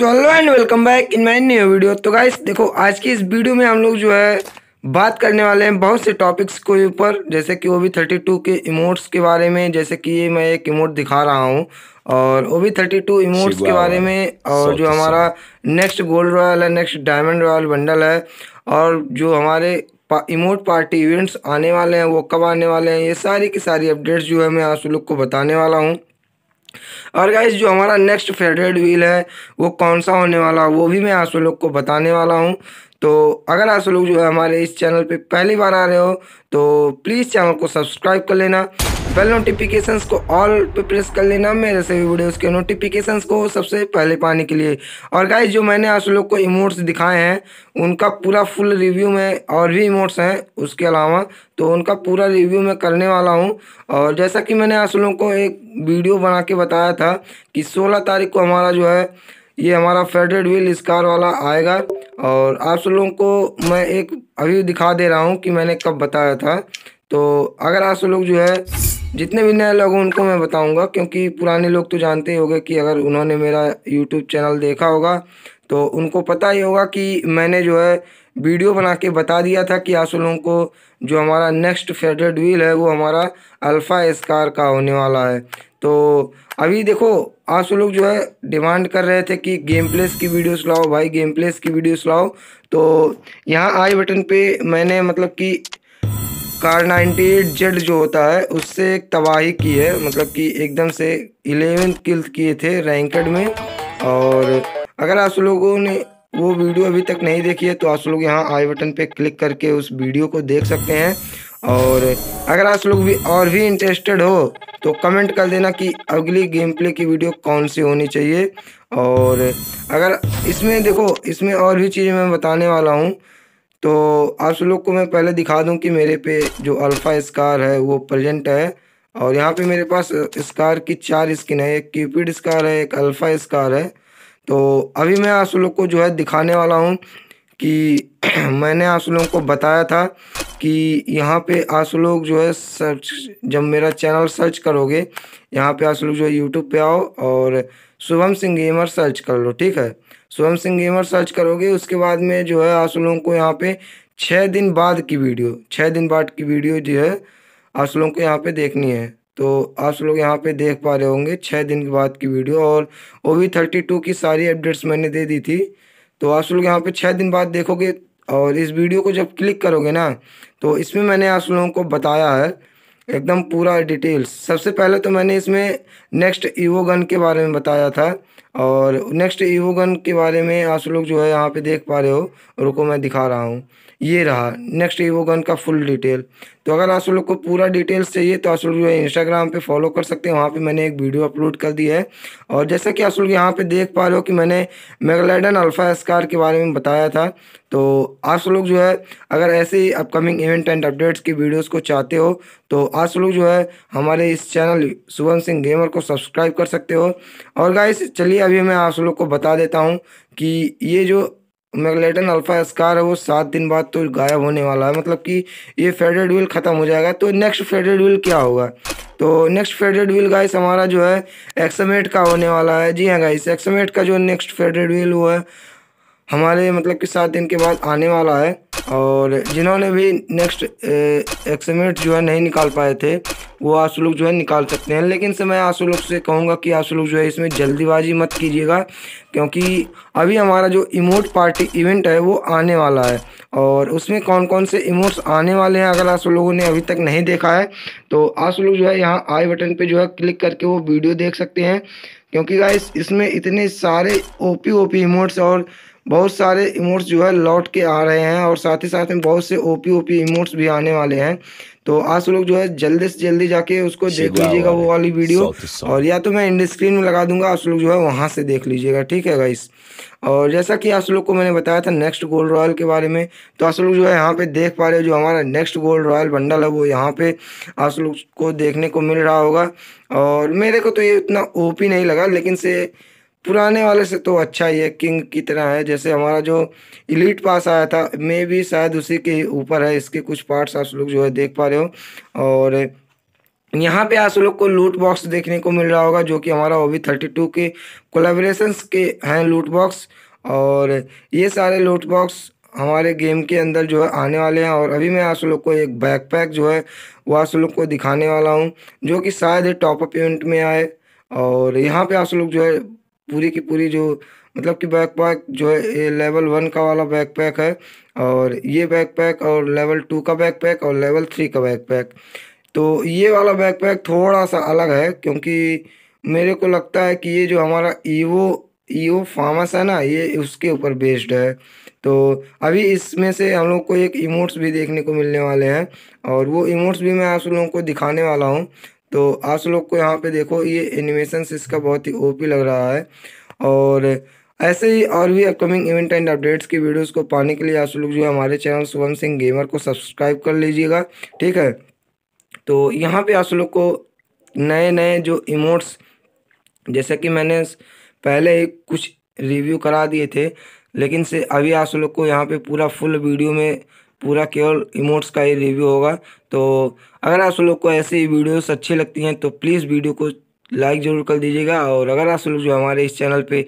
तो hello and welcome back in mine new video तो guys देखो आज की इस वीडियो में हम लोग जो है बात करने वाले हैं बहुत से टॉपिक्स के ऊपर जैसे कि ओ वी थर्टी टू के इमोट्स के बारे में जैसे कि ये मैं एक इमोट दिखा रहा हूँ और O B thirty two emotes के बारे में और जो हमारा नेक्स्ट गोल्ड रॉयल है नेक्स्ट डायमंड रॉयल बंडल है और जो हमारे पा, इमोट पार्टी इवेंट्स आने वाले हैं वो कब आने वाले हैं ये सारी की सारी अपडेट्स जो है मैं आप लोग को बताने वाला हूँ और गाइज जो हमारा नेक्स्ट फेवरेट व्हील है वो कौन सा होने वाला वो भी मैं आप लोग को बताने वाला हूँ तो अगर आप लोग जो है हमारे इस चैनल पे पहली बार आ रहे हो तो प्लीज़ चैनल को सब्सक्राइब कर लेना बेल नोटिफिकेशंस को ऑल पे प्रेस कर लेना मेरे सभी वीडियोस के नोटिफिकेशंस को सबसे पहले पाने के लिए और गाइज जो मैंने आप लोग को इमोट्स दिखाए हैं उनका पूरा फुल रिव्यू में और भी इमोट्स हैं उसके अलावा तो उनका पूरा रिव्यू मैं करने वाला हूं और जैसा कि मैंने आप लोगों को एक वीडियो बना के बताया था कि सोलह तारीख को हमारा जो है ये हमारा फेडरेड व्हील स्कार वाला आएगा और आप लोगों को मैं एक अभी दिखा दे रहा हूँ कि मैंने कब बताया था तो अगर आप लोग जो है जितने भी नए लोग उनको मैं बताऊंगा क्योंकि पुराने लोग तो जानते ही होंगे कि अगर उन्होंने मेरा यूट्यूब चैनल देखा होगा तो उनको पता ही होगा कि मैंने जो है वीडियो बना के बता दिया था कि आप लोगों को जो हमारा नेक्स्ट फेडरेट व्हील है वो हमारा अल्फ़ा स्कार का होने वाला है तो अभी देखो आप लोग जो है डिमांड कर रहे थे कि गेम प्लेस की वीडियोस लाओ भाई गेम प्लेस की वीडियोस लाओ तो यहाँ आई बटन पे मैंने मतलब कि कार 98 जेड जो होता है उससे एक तबाही की है मतलब कि एकदम से इलेवेंथ किल किए थे रैंकड में और अगर आप लोगों ने वो वीडियो अभी तक नहीं देखी है तो आप लोग यहाँ आई बटन पे क्लिक करके उस वीडियो को देख सकते हैं और अगर आप लोग भी और भी इंटरेस्टेड हो तो कमेंट कर देना कि अगली गेम प्ले की वीडियो कौन सी होनी चाहिए और अगर इसमें देखो इसमें और भी चीज़ें मैं बताने वाला हूँ तो आप सब लोग को मैं पहले दिखा दूं कि मेरे पे जो अल्फ़ा स्कार है वो प्रेजेंट है और यहाँ पे मेरे पास स्कार की चार स्किन है एक क्यूपिड स्कार है एक अल्फ़ा स्कार है तो अभी मैं आप सब लोग को जो है दिखाने वाला हूँ कि मैंने आप लोगों को बताया था कि यहाँ पे आप लोग जो है सर्च जब मेरा चैनल सर्च करोगे यहाँ पे आप लोग जो है यूट्यूब पे आओ और शुभम सिंह गेमर सर्च कर लो ठीक है शुभम सिंह गेमर सर्च करोगे उसके बाद में जो है आप लोगों को यहाँ पे छः दिन बाद की वीडियो छः दिन बाद की वीडियो जो है आप लोगों को यहाँ पे देखनी है तो आप लोग यहाँ पे देख पा रहे होंगे छः दिन के बाद की वीडियो और ओ वी थर्टी टू की सारी अपडेट्स मैंने दे दी थी तो आप लोग यहाँ पे छः दिन बाद देखोगे और इस वीडियो को जब क्लिक करोगे ना तो इसमें मैंने आप लोगों को बताया है एकदम पूरा डिटेल्स सबसे पहले तो मैंने इसमें नेक्स्ट ईवो गन के बारे में बताया था और नेक्स्ट ईवो गन के बारे में आप लोग जो है यहाँ पे देख पा रहे हो रुको मैं दिखा रहा हूँ ये रहा नेक्स्ट ईवो गन का फुल डिटेल तो अगर आप लोग को पूरा डिटेल्स चाहिए तो आप लोग जो है इंस्टाग्राम पे फॉलो कर सकते हैं वहाँ पे मैंने एक वीडियो अपलोड कर दी है और जैसा कि आप लोग यहाँ पे देख पा रहे हो कि मैंने मेगलाइडन अल्फ़ा स्कार के बारे में बताया था तो आप लोग जो है अगर ऐसे ही अपकमिंग इवेंट एंड अपडेट्स की वीडियोज़ को चाहते हो तो आप लोग जो है हमारे इस चैनल सुवन सिंह गेमर को सब्सक्राइब कर सकते हो और गाइस चलिए अभी मैं आप लोग को बता देता हूँ कि ये जो मैगलेटन अल्फा स्कार है वो सात दिन बाद तो गायब होने वाला है मतलब कि ये फेडेड व्हील ख़त्म हो जाएगा तो नेक्स्ट फेडेड व्हील क्या होगा तो नेक्स्ट फेडेड व्हील गाइस हमारा जो है एक्समेट का होने वाला है जी हाँ गाइस एक्समेट का जो नेक्स्ट फेडेड व्हील वो है हमारे मतलब कि सात दिन के बाद आने वाला है और जिन्होंने भी नेक्स्ट एक्समेट जो है नहीं निकाल पाए थे वो आंसू लोग जो है निकाल सकते हैं लेकिन से मैं आंसू लोग से कहूँगा कि आंसू लोग जो है इसमें जल्दीबाजी मत कीजिएगा क्योंकि अभी हमारा जो इमोट पार्टी इवेंट है वो आने वाला है और उसमें कौन कौन से इमोट्स आने वाले हैं अगर आंसू लोगों ने अभी तक नहीं देखा है तो आंसू लोग जो है यहाँ आई बटन पर जो है क्लिक करके वो वीडियो देख सकते हैं क्योंकि इसमें इतने सारे ओ पी इमोट्स और बहुत सारे इमोट्स जो है लौट के आ रहे हैं और साथ ही साथ में बहुत से ओपी ओपी इमोट्स भी आने वाले हैं तो आज लोग जो है जल्दी से जल्दी जाके उसको देख लीजिएगा वो वाली वीडियो और या तो मैं इंड स्क्रीन में लगा दूंगा आप लोग जो है वहाँ से देख लीजिएगा ठीक है गाइस और जैसा कि आप लोग को मैंने बताया था नेक्स्ट गोल्ड रॉयल के बारे में तो आप लोग जो है यहाँ पे देख पा रहे हो जो हमारा नेक्स्ट गोल्ड रॉयल बंडल है वो यहाँ पे आप लोग को देखने को मिल रहा होगा और मेरे को तो ये उतना ओपी नहीं लगा लेकिन से पुराने वाले से तो अच्छा ही है किंग की तरह है जैसे हमारा जो इलीट पास आया था मे भी शायद उसी के ऊपर है इसके कुछ पार्ट्स आप लोग जो है देख पा रहे हो और यहाँ पे आप लोग को लूट बॉक्स देखने को मिल रहा होगा जो कि हमारा ओवी थर्टी टू के कोलेब्रेशंस के हैं लूट बॉक्स और ये सारे लूट बॉक्स हमारे गेम के अंदर जो है आने वाले हैं और अभी मैं आप लोग को एक बैकपैक जो है वो आप लोग को दिखाने वाला हूँ जो कि शायद टॉप अप इवेंट में आए और यहाँ पे आप लोग जो है पूरी की पूरी जो मतलब कि बैकपैक जो है ये लेवल वन का वाला बैकपैक है और ये बैकपैक और लेवल टू का बैकपैक और लेवल थ्री का बैकपैक तो ये वाला बैकपैक थोड़ा सा अलग है क्योंकि मेरे को लगता है कि ये जो हमारा ईवो ईवो फार्मस है ना ये उसके ऊपर बेस्ड है तो अभी इसमें से हम लोग को एक इमोट्स भी देखने को मिलने वाले हैं और वो इमोट्स भी मैं आप लोगों को दिखाने वाला हूँ तो आप लोग को यहाँ पे देखो ये एनिमेशन इसका बहुत ही ओपी लग रहा है और ऐसे ही और भी अपकमिंग इवेंट एंड अपडेट्स की वीडियोस को पाने के लिए आप लोग जो है हमारे चैनल शुभम सिंह गेमर को सब्सक्राइब कर लीजिएगा ठीक है तो यहाँ पे आप लोग को नए नए जो इमोट्स जैसे कि मैंने पहले ही कुछ रिव्यू करा दिए थे लेकिन से अभी आप लोग को यहाँ पे पूरा फुल वीडियो में पूरा केवल इमोट्स का ही रिव्यू होगा तो अगर आप लोग को ऐसी वीडियोस अच्छी लगती हैं तो प्लीज़ वीडियो को लाइक ज़रूर कर दीजिएगा और अगर आप लोग जो हमारे इस चैनल पे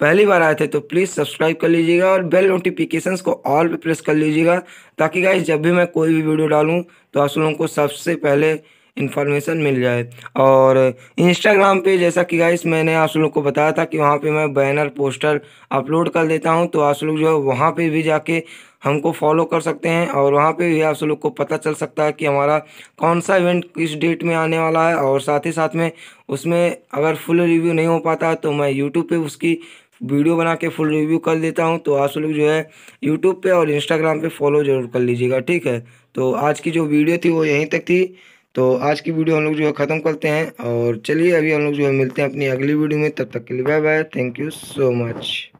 पहली बार आए थे तो प्लीज़ सब्सक्राइब कर लीजिएगा और बेल नोटिफिकेशंस को ऑल पे प्रेस कर लीजिएगा ताकि गाइस जब भी मैं कोई भी वीडियो डालूँ तो आप लोगों को सबसे पहले इन्फॉर्मेशन मिल जाए और इंस्टाग्राम पे जैसा कि गाइस मैंने आप लोग को बताया था कि वहाँ पे मैं बैनर पोस्टर अपलोड कर देता हूँ तो आप लोग जो है वहाँ पे भी जाके हमको फॉलो कर सकते हैं और वहाँ पे भी आप लोग को पता चल सकता है कि हमारा कौन सा इवेंट किस डेट में आने वाला है और साथ ही साथ में उसमें अगर फुल रिव्यू नहीं हो पाता तो मैं यूट्यूब पर उसकी वीडियो बना के फुल रिव्यू कर देता हूँ तो आप लोग जो है यूट्यूब पर और इंस्टाग्राम पर फॉलो ज़रूर कर लीजिएगा ठीक है तो आज की जो वीडियो थी वो यहीं तक थी तो आज की वीडियो हम लोग जो है ख़त्म करते हैं और चलिए अभी हम लोग जो है मिलते हैं अपनी अगली वीडियो में तब तक के लिए bye bye thank you so much